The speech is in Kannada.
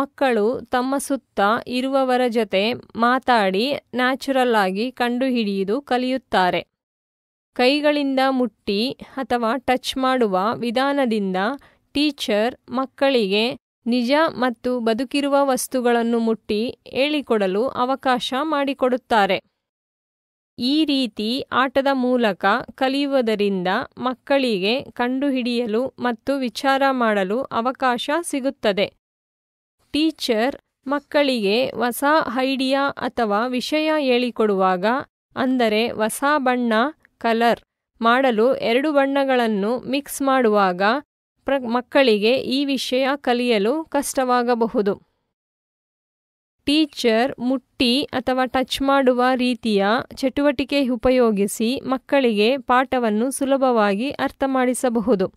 ಮಕ್ಕಳು ತಮ್ಮ ಸುತ್ತ ಇರುವವರ ಜೊತೆ ಮಾತಾಡಿ ನ್ಯಾಚುರಲ್ ಆಗಿ ಕಂಡುಹಿಡಿಯುವುದು ಕಲಿಯುತ್ತಾರೆ ಕೈಗಳಿಂದ ಮುಟ್ಟಿ ಅಥವಾ ಟಚ್ ಮಾಡುವ ವಿಧಾನದಿಂದ ಟೀಚರ್ ಮಕ್ಕಳಿಗೆ ನಿಜ ಮತ್ತು ಬದುಕಿರುವ ವಸ್ತುಗಳನ್ನು ಮುಟ್ಟಿ ಹೇಳಿಕೊಡಲು ಅವಕಾಶ ಮಾಡಿಕೊಡುತ್ತಾರೆ ಈ ರೀತಿ ಆಟದ ಮೂಲಕ ಕಲಿಯುವುದರಿಂದ ಮಕ್ಕಳಿಗೆ ಕಂಡುಹಿಡಿಯಲು ಮತ್ತು ವಿಚಾರ ಮಾಡಲು ಅವಕಾಶ ಸಿಗುತ್ತದೆ ಟೀಚರ್ ಮಕ್ಕಳಿಗೆ ಹೊಸ ಐಡಿಯಾ ಅಥವಾ ವಿಷಯ ಹೇಳಿಕೊಡುವಾಗ ಅಂದರೆ ಹೊಸ ಬಣ್ಣ ಕಲರ್ ಮಾಡಲು ಎರಡು ಬಣ್ಣಗಳನ್ನು ಮಿಕ್ಸ್ ಮಾಡುವಾಗ ಪ್ರ ಮಕ್ಕಳಿಗೆ ಈ ವಿಷಯ ಕಲಿಯಲು ಕಷ್ಟವಾಗಬಹುದು ಟೀಚರ್ ಮುಟ್ಟಿ ಅಥವಾ ಟಚ್ ಮಾಡುವ ರೀತಿಯ ಚಟುವಟಿಕೆ ಉಪಯೋಗಿಸಿ ಮಕ್ಕಳಿಗೆ ಪಾಠವನ್ನು ಸುಲಭವಾಗಿ ಅರ್ಥ ಮಾಡಿಸಬಹುದು